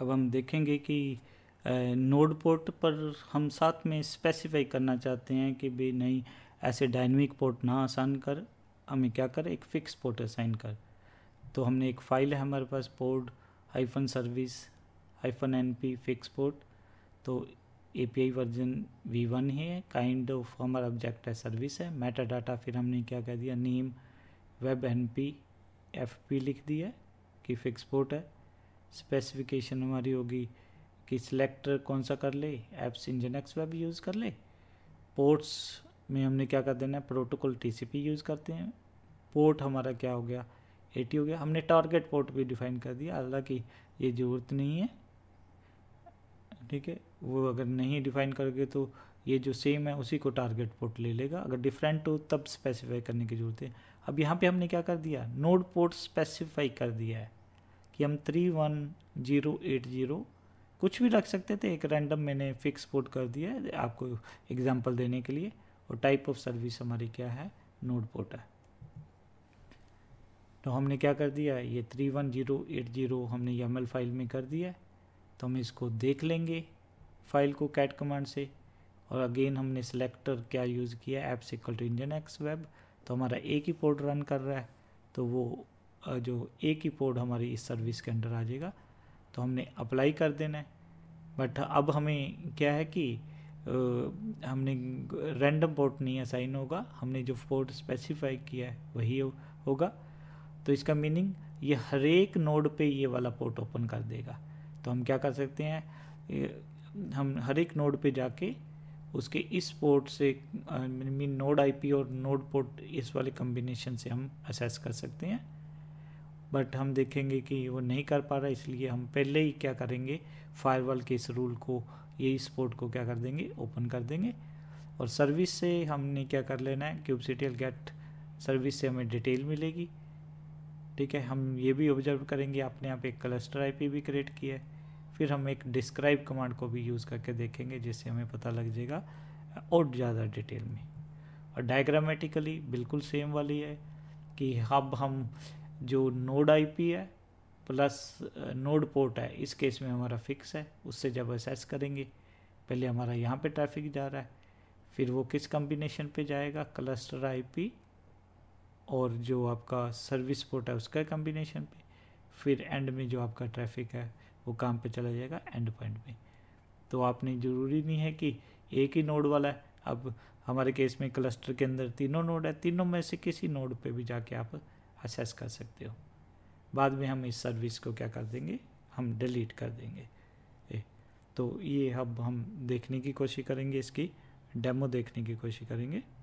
अब हम देखेंगे कि नोड पोर्ट पर हम साथ में स्पेसिफाई करना चाहते हैं कि भाई नहीं ऐसे डायनमिक पोर्ट ना आसान कर हमें क्या कर एक फ़िक्स पोर्ट असाइन कर तो हमने एक फ़ाइल है हमारे पास port hyphen service hyphen N P fix port तो A P I version V one ही है काइंड ऑफ हमारा ऑब्जेक्ट है सर्विस है मेटा डाटा फिर हमने क्या कह दिया name web N P F P लिख दिया कि फिक्स पोर्ट है स्पेसिफिकेशन हमारी होगी कि सिलेक्टर कौन सा कर ले apps nginx web use कर ले पोर्ट्स में हमने क्या कर देना है प्रोटोकॉल टीसीपी यूज़ करते हैं पोर्ट हमारा क्या हो गया एटी हो गया हमने टारगेट पोर्ट भी डिफाइन कर दिया हालांकि ये ज़रूरत नहीं है ठीक है वो अगर नहीं डिफाइन करके तो ये जो सेम है उसी को टारगेट पोर्ट ले लेगा अगर डिफरेंट हो तब स्पेसिफाई करने की ज़रूरत है अब यहाँ पे हमने क्या कर दिया नोड पोर्ट स्पेसिफाई कर दिया है कि हम three one zero eight zero कुछ भी रख सकते थे एक रैंडम मैंने फिक्स पोर्ट कर दिया है आपको एग्जांपल देने के लिए और टाइप ऑफ सर्विस हमारी क्या है नोड पोर्ट है तो हमने क्या कर दिया ये three one zero eight zero हमने ये एम फाइल में कर दिया तो हम इसको देख लेंगे फाइल को कैट कमांड से और अगेन हमने सेलेक्टर क्या यूज़ किया apps equal to nginx web तो हमारा एक ही पोर्ट रन कर रहा है तो वो जो एक ही पोर्ट हमारी इस सर्विस के अंडर आ जाएगा तो हमने अप्लाई कर देना है बट अब हमें क्या है कि हमने रैंडम पोर्ट नहीं असाइन होगा हमने जो पोर्ट स्पेसिफाई किया है वही हो, होगा तो इसका मीनिंग ये हर एक नोड पे ये वाला पोर्ट ओपन कर देगा तो हम क्या कर सकते हैं हम हर एक नोड पे जाके उसके इस पोर्ट से मीन नोड आईपी और नोड पोर्ट इस वाले कम्बिनेशन से हम असेस कर सकते हैं बट हम देखेंगे कि वो नहीं कर पा रहा इसलिए हम पहले ही क्या करेंगे फायरवॉल के इस रूल को ये स्पोर्ट को क्या कर देंगे ओपन कर देंगे और सर्विस से हमने क्या कर लेना है क्यूब एल गेट सर्विस से हमें डिटेल मिलेगी ठीक है हम ये भी ऑब्जर्व करेंगे आपने यहाँ पे एक क्लस्टर आईपी भी क्रिएट किया है फिर हम एक डिस्क्राइब कमांड को भी यूज़ करके देखेंगे जिससे हमें पता लग जाएगा और ज़्यादा डिटेल में और डायग्रामेटिकली बिल्कुल सेम वाली है कि अब हम जो नोड आईपी है प्लस नोड पोर्ट है इस केस में हमारा फिक्स है उससे जब एसेस करेंगे पहले हमारा यहाँ पे ट्रैफिक जा रहा है फिर वो किस कम्बिनेशन पे जाएगा क्लस्टर आईपी और जो आपका सर्विस पोर्ट है उसका कम्बिनेशन पे फिर एंड में जो आपका ट्रैफिक है वो काम पे चला जाएगा एंड पॉइंट में तो आपने ज़रूरी नहीं है कि एक ही नोड वाला है अब हमारे केस में क्लस्टर के अंदर तीनों नोड है तीनों में से किसी नोड पर भी जाके आप असेस कर सकते हो बाद में हम इस सर्विस को क्या कर देंगे हम डिलीट कर देंगे ए, तो ये अब हम देखने की कोशिश करेंगे इसकी डेमो देखने की कोशिश करेंगे